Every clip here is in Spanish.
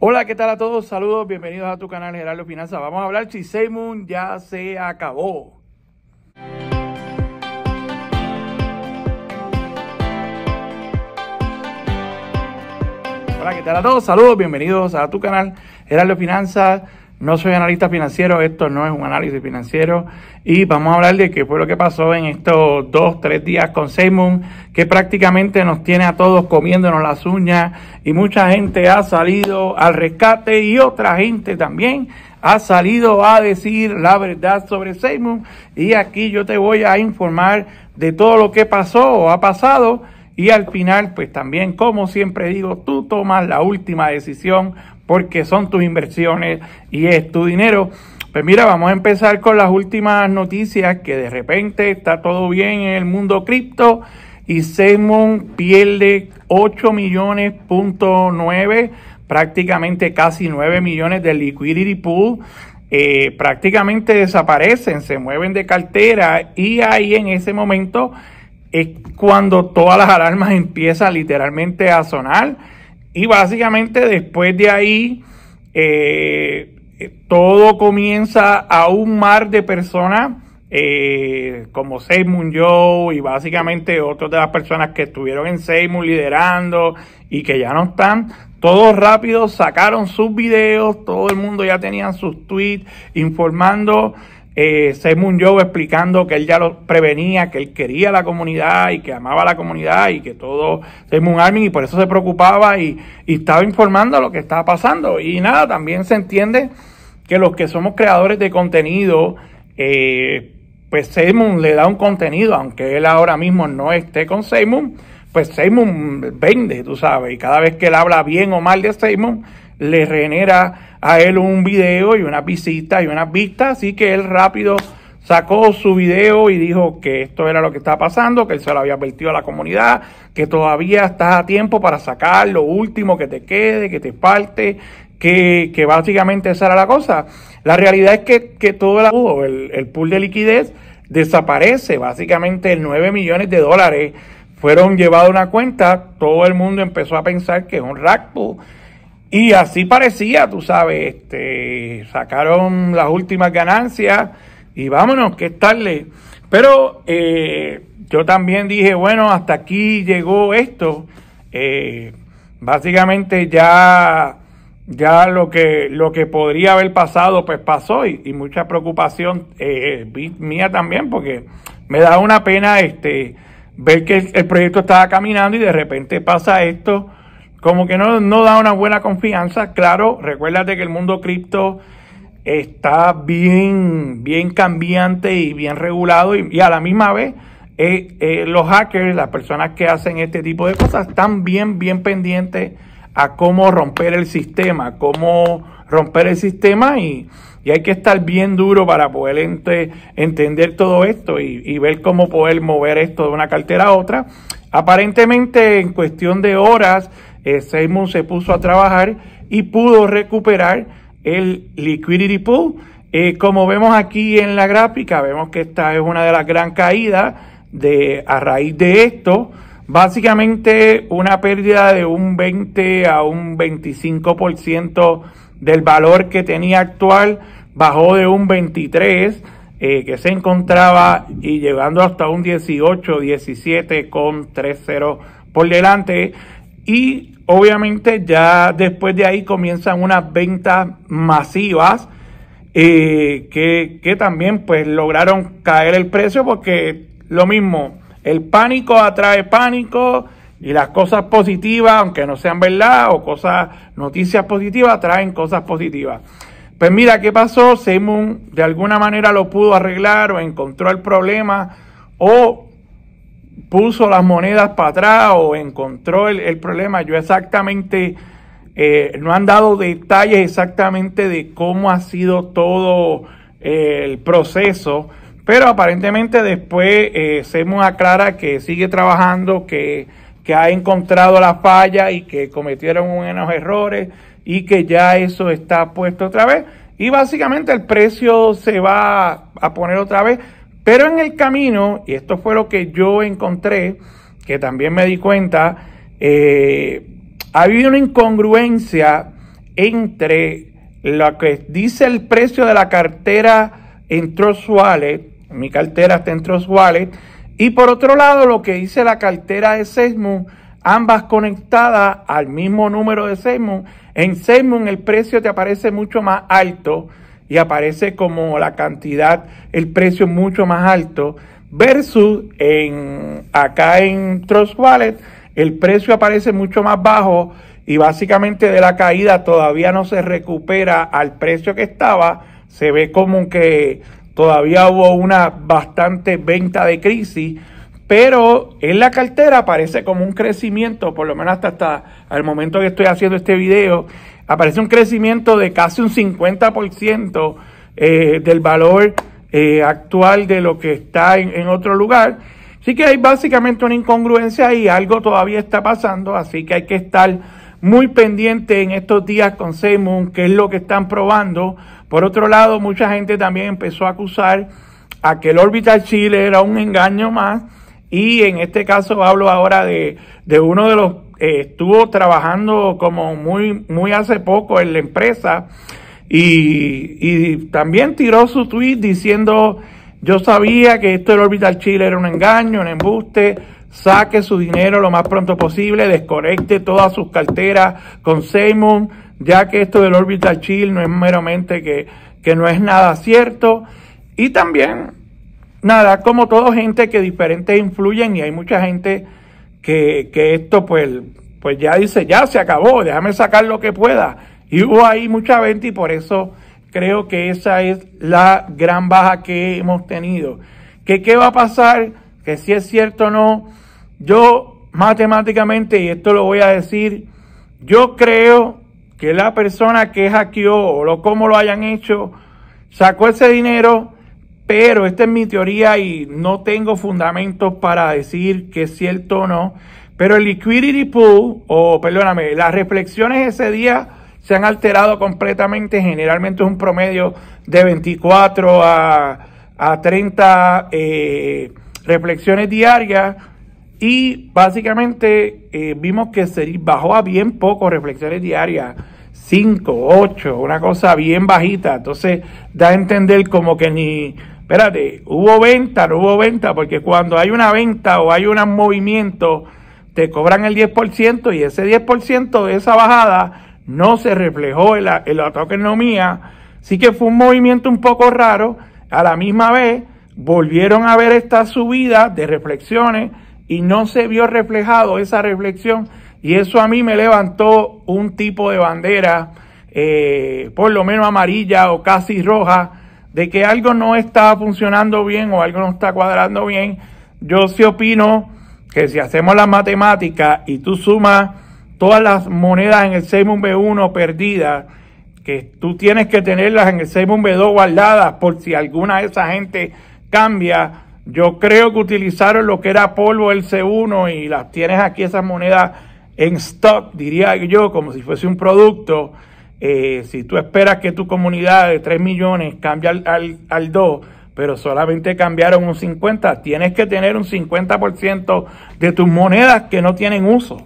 Hola, ¿qué tal a todos? Saludos, bienvenidos a tu canal Gerardo Finanzas. Vamos a hablar si Seymour ya se acabó. Hola, ¿qué tal a todos? Saludos, bienvenidos a tu canal Gerardo Finanzas. No soy analista financiero, esto no es un análisis financiero. Y vamos a hablar de qué fue lo que pasó en estos dos, tres días con Seymour, que prácticamente nos tiene a todos comiéndonos las uñas. Y mucha gente ha salido al rescate y otra gente también ha salido a decir la verdad sobre Seymour. Y aquí yo te voy a informar de todo lo que pasó o ha pasado. Y al final, pues también, como siempre digo, tú tomas la última decisión porque son tus inversiones y es tu dinero. Pues mira, vamos a empezar con las últimas noticias que de repente está todo bien en el mundo cripto y Segmon pierde 8 millones 9, prácticamente casi 9 millones de liquidity pool. Eh, prácticamente desaparecen, se mueven de cartera y ahí en ese momento es cuando todas las alarmas empiezan literalmente a sonar y básicamente después de ahí, eh, todo comienza a un mar de personas, eh, como Seymour Joe y básicamente otras de las personas que estuvieron en Seymour liderando y que ya no están. Todos rápidos sacaron sus videos, todo el mundo ya tenía sus tweets informando eh, Simon Joe explicando que él ya lo prevenía, que él quería la comunidad y que amaba la comunidad y que todo Simon Armin y por eso se preocupaba y, estaba informando lo que estaba pasando. Y nada, también se entiende que los que somos creadores de contenido, eh, pues Simon le da un contenido, aunque él ahora mismo no esté con Simon, pues Simon vende, tú sabes, y cada vez que él habla bien o mal de Simon, le regenera a él un video y una visita y unas vistas, así que él rápido sacó su video y dijo que esto era lo que estaba pasando, que él se lo había advertido a la comunidad, que todavía estás a tiempo para sacar lo último que te quede, que te parte, que, que básicamente esa era la cosa. La realidad es que, todo el, el pool de liquidez desaparece, básicamente el 9 millones de dólares fueron llevados a una cuenta, todo el mundo empezó a pensar que es un Rackpool. Y así parecía, tú sabes, este, sacaron las últimas ganancias y vámonos, qué tal tarde. Pero eh, yo también dije, bueno, hasta aquí llegó esto. Eh, básicamente ya, ya lo, que, lo que podría haber pasado, pues pasó y, mucha preocupación eh, mía también, porque me da una pena este, ver que el proyecto estaba caminando y de repente pasa esto como que no, no da una buena confianza. Claro, recuérdate que el mundo cripto está bien, bien cambiante y bien regulado y, a la misma vez eh, eh, los hackers, las personas que hacen este tipo de cosas, están bien, bien pendientes a cómo romper el sistema, cómo romper el sistema y, hay que estar bien duro para poder entender todo esto y, ver cómo poder mover esto de una cartera a otra. Aparentemente en cuestión de horas eh, se puso a trabajar y pudo recuperar el liquidity pool. Eh, como vemos aquí en la gráfica, vemos que esta es una de las gran caídas de, a raíz de esto. Básicamente una pérdida de un 20 a un 25% del valor que tenía actual, bajó de un 23 eh, que se encontraba y llegando hasta un 18, 17 con por delante obviamente ya después de ahí comienzan unas ventas masivas eh, que, también pues lograron caer el precio porque lo mismo, el pánico atrae pánico y las cosas positivas, aunque no sean verdad o cosas, noticias positivas, traen cosas positivas. Pues mira, ¿qué pasó? Simon de alguna manera lo pudo arreglar o encontró el problema o puso las monedas para atrás o encontró el, problema. Yo exactamente, eh, no han dado detalles exactamente de cómo ha sido todo eh, el proceso, pero aparentemente después eh, se aclara que sigue trabajando, que, que ha encontrado la falla y que cometieron unos errores y que ya eso está puesto otra vez. Y básicamente el precio se va a poner otra vez pero en el camino, y esto fue lo que yo encontré, que también me di cuenta, eh, ha habido una incongruencia entre lo que dice el precio de la cartera en Trust Wallet, mi cartera está en Trust Wallet, y por otro lado lo que dice la cartera de Sesmo, ambas conectadas al mismo número de Sesmo. En Sesmo el precio te aparece mucho más alto y aparece como la cantidad, el precio mucho más alto, versus en, acá en Trust Wallet el precio aparece mucho más bajo y básicamente de la caída todavía no se recupera al precio que estaba, se ve como que todavía hubo una bastante venta de crisis pero en la cartera aparece como un crecimiento, por lo menos hasta, hasta el momento que estoy haciendo este video, aparece un crecimiento de casi un 50% eh, del valor eh, actual de lo que está en, en otro lugar. Así que hay básicamente una incongruencia y algo todavía está pasando, así que hay que estar muy pendiente en estos días con Seymour, qué es lo que están probando. Por otro lado, mucha gente también empezó a acusar a que el Orbital Chile era un engaño más. Y en este caso hablo ahora de, de uno de los, eh, estuvo trabajando como muy, muy hace poco en la empresa y, y también tiró su tweet diciendo, yo sabía que esto del Orbital Chile era un engaño, un embuste, saque su dinero lo más pronto posible, desconecte todas sus carteras con Seymour, ya que esto del Orbital Chile no es meramente que, que no es nada cierto. Y también nada, como todo gente que diferente influyen y hay mucha gente que, que esto pues, pues ya dice, ya se acabó, déjame sacar lo que pueda. Y hubo ahí mucha gente y por eso creo que esa es la gran baja que hemos tenido. ¿Que qué va a pasar? Que si es cierto o no, yo matemáticamente, y esto lo voy a decir, yo creo que la persona que hackeó o lo, como lo hayan hecho, sacó ese dinero pero esta es mi teoría y no tengo fundamentos para decir que es cierto o no. Pero el liquidity pool, o perdóname, las reflexiones ese día se han alterado completamente. Generalmente es un promedio de 24 a, 30 eh, reflexiones diarias. Y básicamente eh, vimos que se bajó a bien poco reflexiones diarias. 5, 8, una cosa bien bajita. Entonces da a entender como que ni espérate, hubo venta, no hubo venta, porque cuando hay una venta o hay un movimiento, te cobran el 10% y ese 10% de esa bajada no se reflejó en la, en la tokenomía. Sí que fue un movimiento un poco raro. A la misma vez, volvieron a ver esta subida de reflexiones y no se vio reflejado esa reflexión. Y eso a mí me levantó un tipo de bandera, eh, por lo menos amarilla o casi roja, de que algo no está funcionando bien o algo no está cuadrando bien, yo sí opino que si hacemos la matemática y tú sumas todas las monedas en el Seymour b 1 perdidas, que tú tienes que tenerlas en el Seymour b 2 guardadas por si alguna de esa gente cambia. Yo creo que utilizaron lo que era polvo el C1 y las tienes aquí esas monedas en stock, diría yo, como si fuese un producto. Eh, si tú esperas que tu comunidad de 3 millones cambie al, al, al 2, pero solamente cambiaron un 50, tienes que tener un 50% de tus monedas que no tienen uso.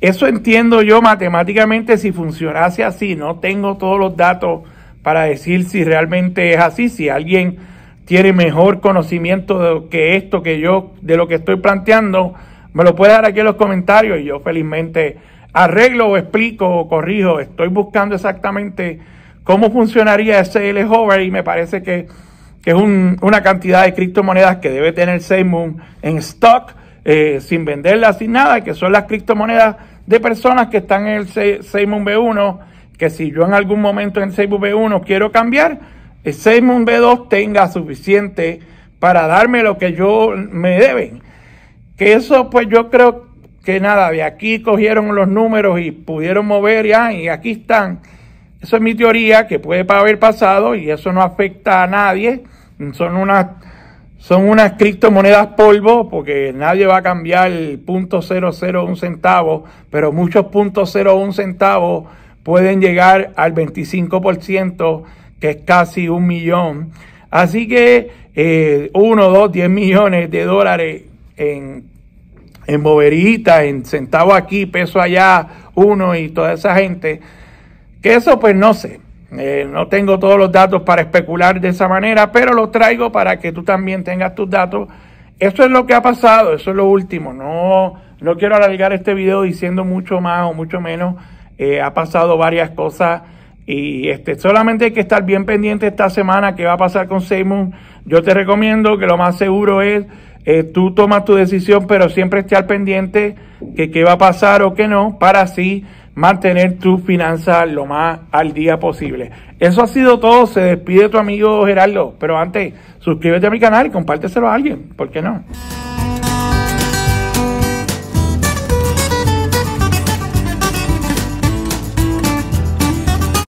Eso entiendo yo matemáticamente si funcionase así. No tengo todos los datos para decir si realmente es así. Si alguien tiene mejor conocimiento de que esto que yo, de lo que estoy planteando, me lo puede dar aquí en los comentarios y yo felizmente arreglo o explico o corrijo. Estoy buscando exactamente cómo funcionaría ese L hover y me parece que, es una cantidad de criptomonedas que debe tener Seymour en stock eh, sin venderlas, sin nada, que son las criptomonedas de personas que están en el Seymour B1, que si yo en algún momento en el Seymour B1 quiero cambiar, el eh, Seymour B2 tenga suficiente para darme lo que yo me deben. Que eso pues yo creo que nada, de aquí cogieron los números y pudieron mover ya, ah, y aquí están. Eso es mi teoría que puede haber pasado y eso no afecta a nadie. Son unas, son unas criptomonedas polvo porque nadie va a cambiar el punto un centavo, pero muchos puntos un centavo pueden llegar al 25%, que es casi un millón. Así que eh, uno, dos, diez millones de dólares en en Boberita, en centavo aquí, peso allá, uno y toda esa gente. Que eso pues no sé. Eh, no tengo todos los datos para especular de esa manera, pero los traigo para que tú también tengas tus datos. Eso es lo que ha pasado, eso es lo último. No, no quiero alargar este video diciendo mucho más o mucho menos. Eh, ha pasado varias cosas y este, solamente hay que estar bien pendiente esta semana qué va a pasar con Seymour. Yo te recomiendo que lo más seguro es eh, tú tomas tu decisión, pero siempre esté al pendiente que qué va a pasar o qué no, para así mantener tus finanzas lo más al día posible. Eso ha sido todo. Se despide tu amigo Gerardo. Pero antes, suscríbete a mi canal y compárteselo a alguien. ¿Por qué no?